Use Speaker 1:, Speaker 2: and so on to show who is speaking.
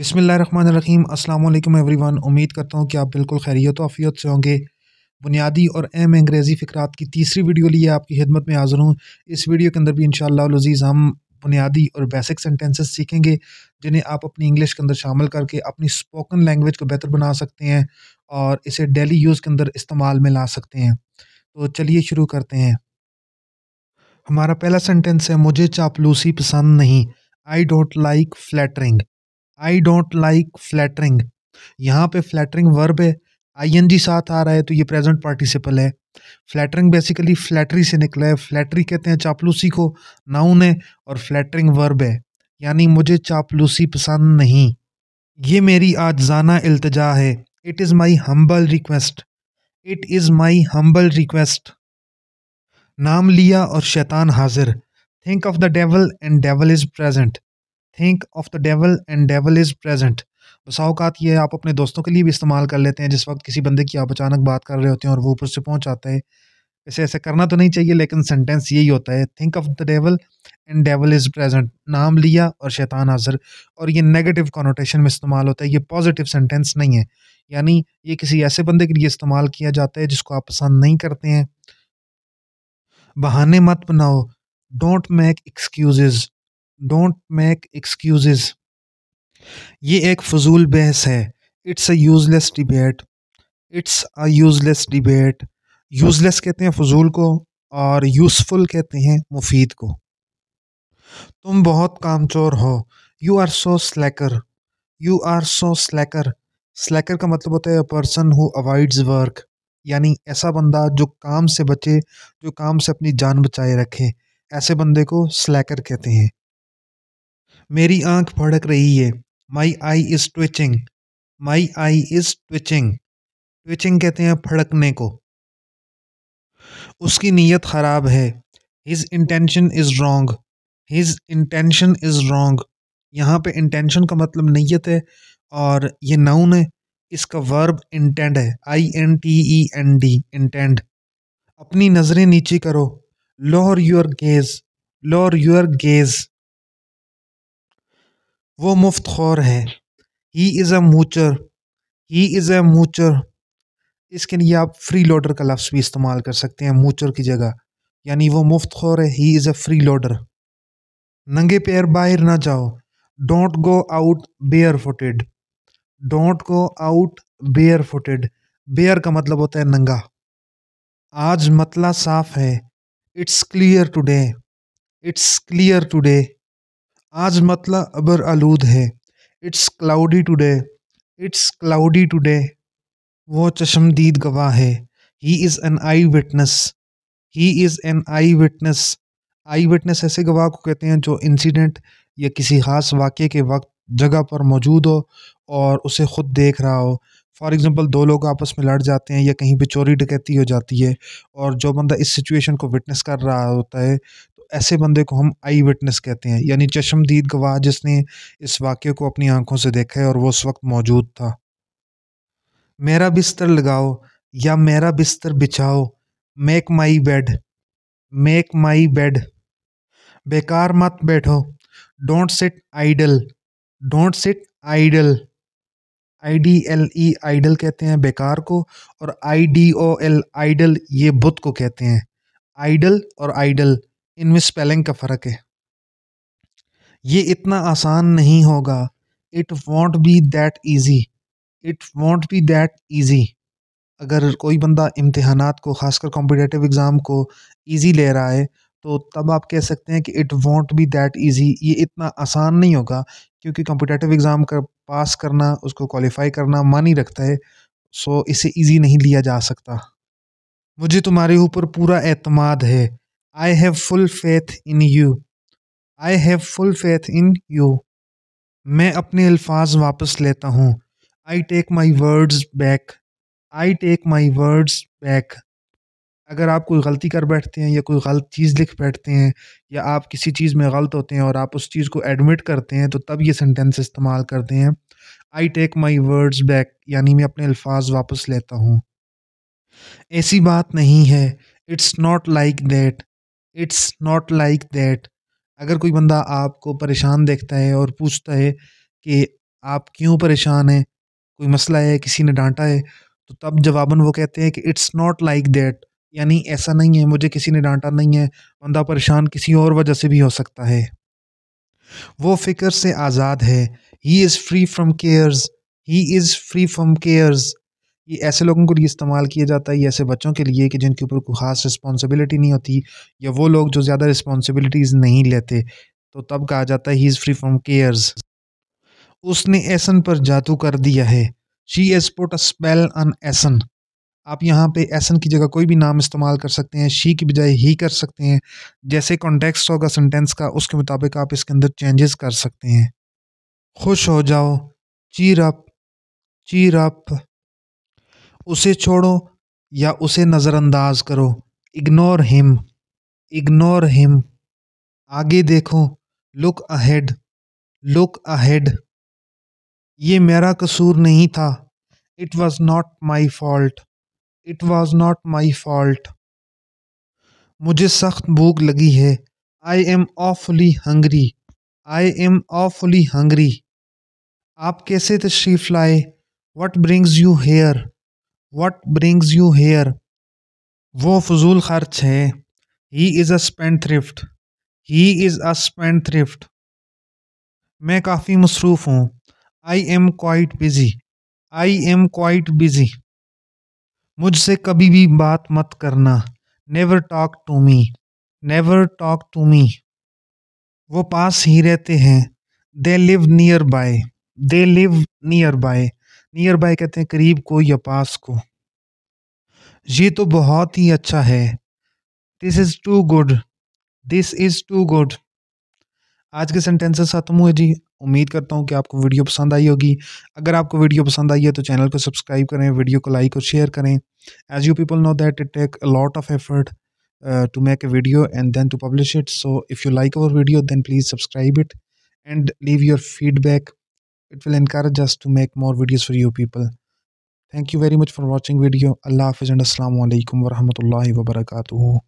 Speaker 1: बिसमीम अल्लाम वन उम्मीद करता हूँ कि आप बिल्कुल खैरियत आफियत से होंगे बुनियादी और अहम अंग्रेज़ी फ़िक्रात की तीसरी वीडियो लिए आपकी खिदमत में हाज़िर हूँ इस वीडियो के अंदर भी इन शजीज़ हम बुनियादी और बेसिक सेंटेंसेस सीखेंगे जिन्हें आप अपनी इंग्लिश के अंदर शामिल करके अपनी स्पोकन लैंग्वेज को बेहतर बना सकते हैं और इसे डेली यूज़ के अंदर इस्तेमाल में ला सकते हैं तो चलिए शुरू करते हैं हमारा पहला सेंटेंस है मुझे चापलूसी पसंद नहीं I don't like flattering I don't like flattering यहाँ पे फ्लैटरिंग वर्ब है आई एन जी साथ आ रहा है तो ये प्रेजेंट पार्टिसिपल है फ्लैटरिंग बेसिकली फ्लैटरी से निकला है फ्लैटरी कहते हैं चापलूसी को नाउन है और फ्लैटरिंग वर्ब है यानी मुझे चापलूसी पसंद नहीं ये मेरी आज जाना अल्तजा है it is my humble request it is my humble request नाम लिया और शैतान हाजिर think of the devil and devil is present think of the devil and devil is present बसाओकात अवत ये आप अपने दोस्तों के लिए भी इस्तेमाल कर लेते हैं जिस वक्त किसी बंदे की आप अचानक बात कर रहे होते हैं और वो ऊपर से पहुँच आते हैं ऐसे ऐसे करना तो नहीं चाहिए लेकिन सेंटेंस यही होता है think of the devil and devil is present नाम लिया और शैतान हाजिर और ये नेगेटिव कॉनोटेशन में इस्तेमाल होता है ये पॉजिटिव सेंटेंस नहीं है यानी ये किसी ऐसे बंदे के लिए इस्तेमाल किया जाता है जिसको आप पसंद नहीं करते हैं बहाने मत बनाओ don't make excuses don't make excuse ये एक फजूल बहस है it's a useless debate it's a useless debate useless कहते हैं फजूल को और यूज़फुल कहते हैं मुफीद को तुम बहुत कामचोर हो you are so slacker you are so slacker slacker का मतलब होता है a person who avoids work यानी ऐसा बंदा जो काम से बचे जो काम से अपनी जान बचाए रखे ऐसे बंदे को स्लैकर कहते हैं मेरी आंख भड़क रही है my eye is twitching my eye is twitching twitching कहते हैं फड़कने को उसकी नीयत ख़राब है his intention is wrong his intention is wrong यहाँ पे इंटेंशन का मतलब नीयत है और ये नाउन है इसका वर्ब इंटेंड है I N T E N D intend अपनी नज़रें नीचे करो lower your gaze lower your gaze वो मुफ्त खोर है he is a मूचर he is अ मूचर इसके लिए आप फ्री लोडर का लफ्ज़ भी इस्तेमाल कर सकते हैं मूचर की जगह यानी वो मुफ्त खोर है he is a freeloader नंगे पैर बाहर ना जाओ don't go out bare footed don't go out bare footed bare का मतलब होता है नंगा आज मतला साफ है it's clear today it's clear today आज मतला अबर आलूद है it's cloudy today it's cloudy today वो चश्मदीद गवाह है he is an eyewitness he is an eyewitness eyewitness ऐसे गवाह को कहते हैं जो इंसिडेंट या किसी खास वाक़े के वक्त जगह पर मौजूद हो और उसे ख़ुद देख रहा हो फॉर एग्ज़ाम्पल दो लोग आपस में लड़ जाते हैं या कहीं पर चोरी डकैती हो जाती है और जो बंदा इस सिचुएशन को विटनेस कर रहा होता है ऐसे बंदे को हम आई विटनेस कहते हैं यानी चश्मदीद गवाह जिसने इस वाक्य को अपनी आंखों से देखा है और वो उस वक्त मौजूद था मेरा बिस्तर लगाओ या मेरा बिस्तर बिछाओ make my bed make my bed बेकार मत बैठो don't sit idle don't sit idle I D L E idle कहते हैं बेकार को और I D O L idol ये बुत को कहते हैं आइडल और आइडल इनमें स्पेलिंग का फ़र्क है ये इतना आसान नहीं होगा it won't be that easy it won't be that easy अगर कोई बंदा इम्तहान को खासकर कॉम्पिटेटिव एग्ज़ाम को ईजी ले रहा है तो तब आप कह सकते हैं कि it won't be that easy ये इतना आसान नहीं होगा क्योंकि कॉम्पिटेटिव एग्ज़ाम का पास करना उसको क्वालिफाई करना मानी रखता है सो इसे ईजी नहीं लिया जा सकता मुझे तुम्हारे ऊपर पूरा एतमाद है I have full faith in you I have full faith in you मैं अपने अल्फाज वापस लेता हूँ I take my words back I take my words back अगर आप कोई गलती कर बैठते हैं या कोई गलत चीज़ लिख बैठते हैं या आप किसी चीज़ में गलत होते हैं और आप उस चीज़ को एडमिट करते हैं तो तब ये सेंटेंस इस्तेमाल करते हैं I take my words back यानी मैं अपने अल्फाज वापस लेता हूँ ऐसी बात नहीं है it's not like that it's not like that अगर कोई बंदा आपको परेशान देखता है और पूछता है कि आप क्यों परेशान हैं कोई मसला है किसी ने डांटा है तो तब जवाबन वो कहते हैं कि इट्स नॉट लाइक दैट यानी ऐसा नहीं है मुझे किसी ने डांटा नहीं है बंदा परेशान किसी और वजह से भी हो सकता है वो फ़िक्र से आज़ाद है he is free from cares he is free from cares ये ऐसे लोगों के लिए इस्तेमाल किया जाता है ये ऐसे बच्चों के लिए कि जिनके ऊपर कोई ख़ास रिस्पॉन्सिबिलिटी नहीं होती या वो लोग जो ज़्यादा रिस्पॉन्सिबिलिटीज़ नहीं लेते तो तब कहा जाता है he is free from cares उसने एसन पर जादू कर दिया है she has put a spell on Ahsan आप यहाँ पे एसन की जगह कोई भी नाम इस्तेमाल कर सकते हैं शी की बजाय ही कर सकते हैं जैसे कॉन्टेक्स्ट होगा सेंटेंस का उसके मुताबिक आप इसके अंदर चेंजेस कर सकते हैं खुश हो जाओ चीर अप चीर अप उसे छोड़ो या उसे नज़रअंदाज करो इग्नोर हिम इग्नोर हिम आगे देखो लुक अहेड लुक अहेड ये मेरा कसूर नहीं था it was not my fault it was not my fault मुझे सख्त भूख लगी है I am awfully hungry I am awfully hungry आप कैसे तशरीफ़ लाए what brings you here what brings you here वो फजूल खर्च है he is a spendthrift he is a spendthrift मैं काफ़ी मसरूफ़ हूँ I am quite busy I am quite busy मुझसे कभी भी बात मत करना never talk to me never talk to me वो पास ही रहते हैं they live nearby they live nearby nearby कहते हैं करीब को या पास को ये तो बहुत ही अच्छा है this is too good this is too good आज के सेंटेंसेस खत्म हुए जी उम्मीद करता हूँ कि आपको वीडियो पसंद आई होगी अगर आपको वीडियो पसंद आई है तो चैनल को सब्सक्राइब करें वीडियो को लाइक और शेयर करें as you people know that it take a lot of effort to make a video and then to publish it so if you like our video then please subscribe it and leave your feedback It will encourage us to make more videos for you people. Thank you very much for watching video. Allah Hafiz and Assalamu Alaikum Warahmatullahi Wabarakatuh.